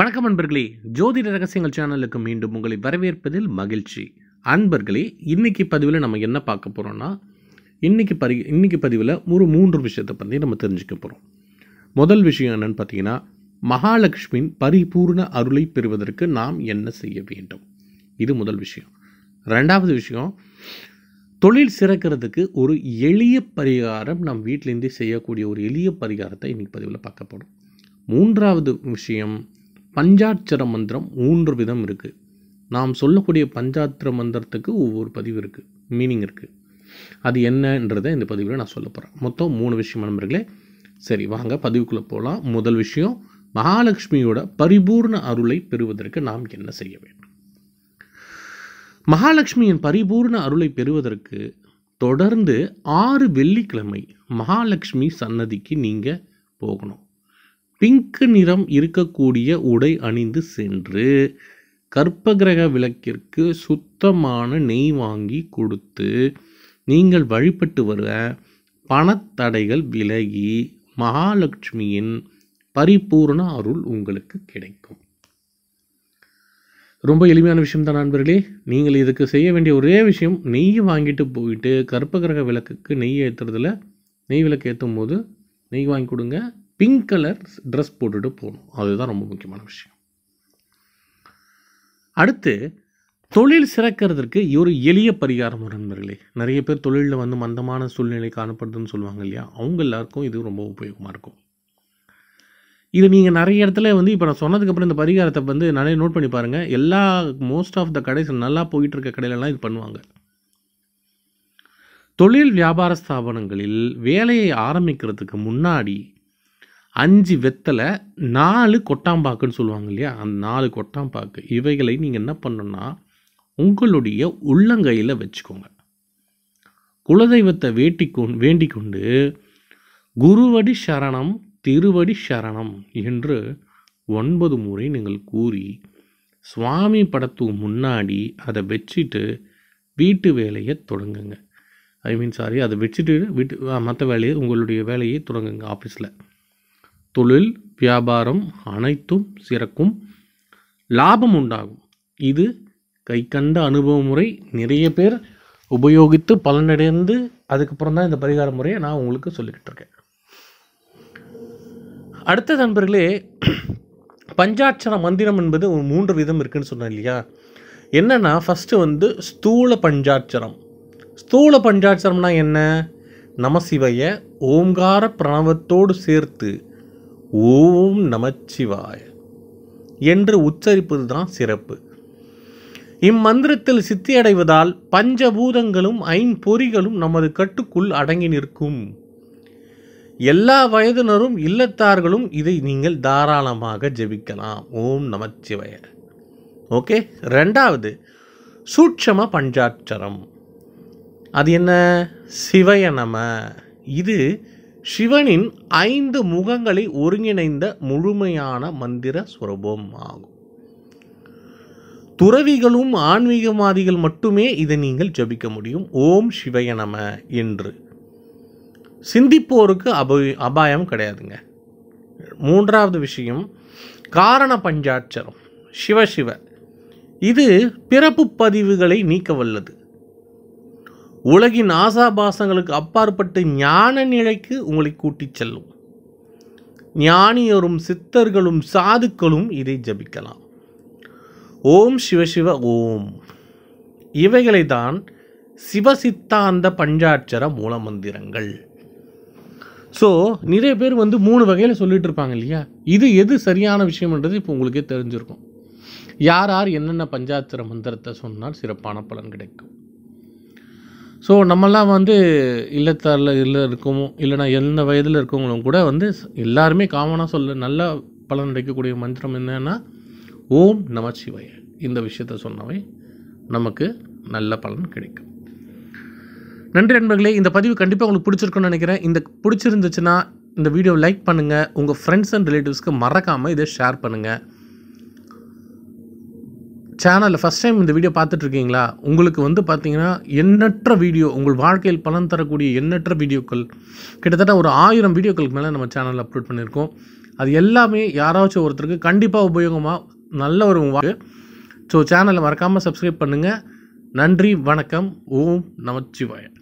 வணக்கம் அன்பர்களே ஜோதிட ரகசியங்கள் சேனலுக்கு மீண்டும் உங்களை வரவேற்பதில் மகிழ்ச்சி அன்பர்களே இன்றைக்கி பதிவில் நம்ம என்ன பார்க்க போகிறோம்னா இன்றைக்கி பரி இன்றைக்கி பதிவில் ஒரு மூன்று விஷயத்தை பற்றி நம்ம தெரிஞ்சுக்க போகிறோம் முதல் விஷயம் என்னென்னு பார்த்தீங்கன்னா மகாலட்சுமியின் பரிபூர்ண அருளை பெறுவதற்கு நாம் என்ன செய்ய வேண்டும் இது முதல் விஷயம் ரெண்டாவது விஷயம் தொழில் சிறக்கிறதுக்கு ஒரு எளிய பரிகாரம் நம் வீட்டிலேருந்தே செய்யக்கூடிய ஒரு எளிய பரிகாரத்தை இன்றைக்கி பதிவில் பார்க்க போகிறோம் மூன்றாவது விஷயம் பஞ்சாட்சர மந்திரம் மூன்று விதம் இருக்குது நாம் சொல்லக்கூடிய பஞ்சாட்சர மந்திரத்துக்கு ஒவ்வொரு பதிவு இருக்குது மீனிங் இருக்குது அது என்னன்றதை இந்த பதிவில் நான் சொல்ல போகிறேன் மொத்தம் மூணு விஷயம் நண்பர்களே சரி வாங்க பதிவுக்குள்ளே போகலாம் முதல் விஷயம் மகாலட்சுமியோட பரிபூர்ண அருளை பெறுவதற்கு நாம் என்ன செய்ய வேண்டும் மகாலட்சுமியின் பரிபூர்ண அருளை பெறுவதற்கு தொடர்ந்து ஆறு வெள்ளிக்கிழமை மகாலட்சுமி சன்னதிக்கு நீங்கள் போகணும் பிங்க் நிறம் இருக்கக்கூடிய உடை அணிந்து சென்று கற்பகிரக விளக்கிற்கு சுத்தமான நெய் வாங்கி கொடுத்து நீங்கள் வழிபட்டு வர பணத்தடைகள் விலகி மகாலட்சுமியின் பரிபூர்ண அருள் உங்களுக்கு கிடைக்கும் ரொம்ப எளிமையான விஷயம் தான் நண்பர்களே நீங்கள் இதுக்கு செய்ய வேண்டிய ஒரே விஷயம் நெய் வாங்கிட்டு போயிட்டு கற்பகிரக விளக்குக்கு நெய் ஏற்றுறதுல நெய் விளக்கு ஏற்றும் போது நெய் வாங்கி கொடுங்க பிங்க் கலர் ட்ரெஸ் போட்டுட்டு போகணும் அதுதான் ரொம்ப முக்கியமான விஷயம் அடுத்து தொழில் சிறக்கிறதுக்கு ஒரு எளிய பரிகாரம் நண்பர்களே நிறைய பேர் தொழிலில் வந்து மந்தமான சூழ்நிலை காணப்படுதுன்னு சொல்லுவாங்க இல்லையா அவங்க எல்லாருக்கும் இது ரொம்ப உபயோகமாக இருக்கும் இது நீங்கள் நிறைய இடத்துல வந்து இப்போ நான் சொன்னதுக்கப்புறம் இந்த பரிகாரத்தை வந்து நிறைய நோட் பண்ணி பாருங்கள் எல்லா மோஸ்ட் ஆஃப் த கடைகள் நல்லா இருக்க கடையிலலாம் இது பண்ணுவாங்க தொழில் வியாபார ஸ்தாபனங்களில் வேலையை ஆரம்பிக்கிறதுக்கு முன்னாடி அஞ்சு வெத்தலை நாலு கொட்டாம்பாக்குன்னு சொல்லுவாங்க இல்லையா அந்த நாலு கொட்டாம்பாக்கு இவைகளை நீங்கள் என்ன பண்ணணுன்னா உங்களுடைய உள்ளங்கையில் வச்சுக்கோங்க குலதெய்வத்தை வேட்டி கொண் வேண்டிக் கொண்டு குருவடி சரணம் திருவடி சரணம் என்று ஒன்பது முறை நீங்கள் கூறி சுவாமி படத்துக்கு முன்னாடி அதை வச்சுட்டு வீட்டு வேலையை தொடங்குங்க ஐ மீன் சாரி அதை வச்சுட்டு வீட்டு மற்ற வேலையை உங்களுடைய வேலையை தொடங்குங்க ஆஃபீஸில் தொழில் வியாபாரம் அனைத்தும் சிறக்கும் லாபம் உண்டாகும் இது கை கண்ட அனுபவ முறை நிறைய பேர் உபயோகித்து பலனடைந்து அதுக்கப்புறம் தான் இந்த பரிகார முறையை நான் உங்களுக்கு சொல்லிக்கிட்டு இருக்கேன் அடுத்த நண்பர்களே பஞ்சாட்சர மந்திரம் என்பது ஒரு மூன்று விதம் இருக்குதுன்னு சொன்னேன் இல்லையா என்னென்னா ஃபஸ்ட்டு வந்து ஸ்தூல பஞ்சாட்சரம் ஸ்தூல பஞ்சாட்சரம்னா என்ன நமசிவைய ஓங்கார பிரணவத்தோடு சேர்த்து ஓம் நமச்சிவாய என்று உச்சரிப்பது தான் சிறப்பு இம்மந்திரத்தில் சித்தியடைவதால் பஞ்சபூதங்களும் ஐம்பொறிகளும் நமது கட்டுக்குள் அடங்கி நிற்கும் எல்லா வயதினரும் இல்லத்தார்களும் இதை நீங்கள் தாராளமாக ஜெபிக்கலாம் ஓம் நமச்சிவய ஓகே ரெண்டாவது சூட்சம பஞ்சாட்சரம் அது என்ன சிவய நம இது சிவனின் ஐந்து முகங்களை ஒருங்கிணைந்த முழுமையான மந்திர சுரபம் ஆகும் துறவிகளும் ஆன்மீகவாதிகள் மட்டுமே இதை நீங்கள் ஜபிக்க முடியும் ஓம் சிவயனம என்று சிந்திப்போருக்கு அபய அபாயம் கிடையாதுங்க மூன்றாவது விஷயம் காரண பஞ்சாட்சரம் சிவ சிவ இது பிறப்பு பதிவுகளை நீக்க வல்லது உலகின் ஆசாபாசங்களுக்கு அப்பாற்பட்டு ஞான நிலைக்கு உங்களை கூட்டிச் செல்லும் ஞானியரும் சித்தர்களும் சாதுக்களும் இதை ஜபிக்கலாம் ஓம் சிவசிவ ஓம் இவைகளை தான் சிவசித்தாந்த பஞ்சாட்சர மூல மந்திரங்கள் ஸோ நிறைய பேர் வந்து மூணு வகையில் சொல்லிட்டு இருப்பாங்க இல்லையா இது எது சரியான விஷயம்ன்றது இப்போ உங்களுக்கே தெரிஞ்சிருக்கும் யார் யார் என்னென்ன பஞ்சாட்சர மந்திரத்தை சொன்னால் சிறப்பான பலன் கிடைக்கும் ஸோ நம்மலாம் வந்து இல்லத்தாரில் இல்லை இருக்கவும் இல்லைனா எந்த வயதில் இருக்கவங்களும் கூட வந்து எல்லாருமே காமனாக சொல்ல நல்லா பலன் அடைக்கக்கூடிய மந்திரம் என்னென்னா ஓம் நமச்சிவாய இந்த விஷயத்த சொன்னவை நமக்கு நல்ல பலன் கிடைக்கும் நன்றி நண்பர்களே இந்த பதிவு கண்டிப்பாக உங்களுக்கு பிடிச்சிருக்குன்னு நினைக்கிறேன் இந்த பிடிச்சிருந்துச்சுன்னா இந்த வீடியோ லைக் பண்ணுங்கள் உங்கள் ஃப்ரெண்ட்ஸ் அண்ட் ரிலேட்டிவ்ஸ்க்கு மறக்காமல் இதை ஷேர் பண்ணுங்கள் சேனலில் ஃபஸ்ட் டைம் இந்த வீடியோ பார்த்துட்ருக்கீங்களா உங்களுக்கு வந்து பார்த்தீங்கன்னா எண்ணற்ற வீடியோ உங்கள் வாழ்க்கையில் பலன் தரக்கூடிய எண்ணற்ற வீடியோக்கள் கிட்டத்தட்ட ஒரு ஆயிரம் வீடியோக்களுக்கு மேலே நம்ம சேனலில் அப்லோட் பண்ணியிருக்கோம் அது எல்லாமே யாராச்சும் ஒருத்தருக்கு கண்டிப்பாக உபயோகமாக நல்ல ஒரு வாக்கு ஸோ சேனலை மறக்காமல் சப்ஸ்கிரைப் பண்ணுங்கள் நன்றி வணக்கம் ஓம் நமச்சிவாயன்